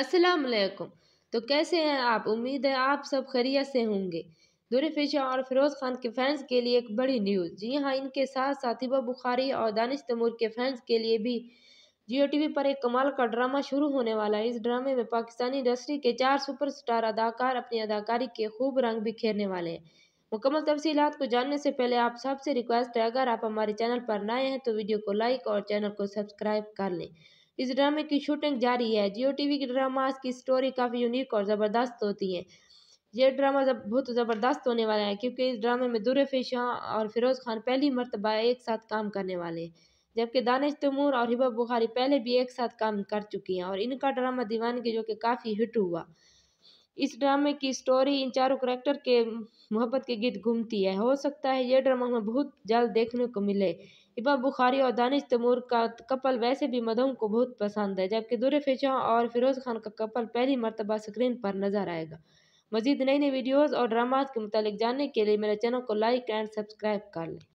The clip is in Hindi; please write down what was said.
अस्सलाम वालेकुम तो कैसे हैं आप उम्मीद है आप सब खैरियत से होंगे दूर फिशा और फिरोज़ खान के फैंस के लिए एक बड़ी न्यूज़ जी हाँ इनके साथ साथिबा बुखारी और दानिश तमूर के फैंस के लिए भी जियो वी पर एक कमाल का ड्रामा शुरू होने वाला है इस ड्रामे में पाकिस्तानी इंडस्ट्री के चार सुपरस्टार अदाकार अपनी अदाकारी के खूब रंग बिखेरने वाले हैं मुकम्मल तफसीत को जानने से पहले आप सबसे रिक्वेस्ट है अगर आप हमारे चैनल पर नए हैं तो वीडियो को लाइक और चैनल को सब्सक्राइब कर लें इस ड्रामे की शूटिंग जारी है जियो टीवी की ड्रामास की स्टोरी काफ़ी यूनिक और ज़बरदस्त होती है यह ड्रामा जब बहुत ज़बरदस्त होने वाला है क्योंकि इस ड्रामे में दुरफे शाह और फिरोज़ खान पहली मरतबा एक साथ काम करने वाले हैं जबकि दानिश तैमूर और हिबा बुखारी पहले भी एक साथ काम कर चुकी हैं और इनका ड्रामा दीवानगी जो कि काफ़ी हिट हुआ इस ड्रामे की स्टोरी इन चारों करेक्टर के मोहब्बत के गीत घूमती है हो सकता है यह ड्रामा हमें बहुत जल्द देखने को मिले हिबा बुखारी और दानिश तमूर का कपल वैसे भी मधुम को बहुत पसंद है जबकि दूर फिशा और फिरोज खान का कपल पहली मरतबा स्क्रीन पर नजर आएगा मजीद नई नई वीडियोज़ और ड्रामाज के मुतालिक जानने के लिए मेरे चैनल को लाइक एंड सब्सक्राइब कर लें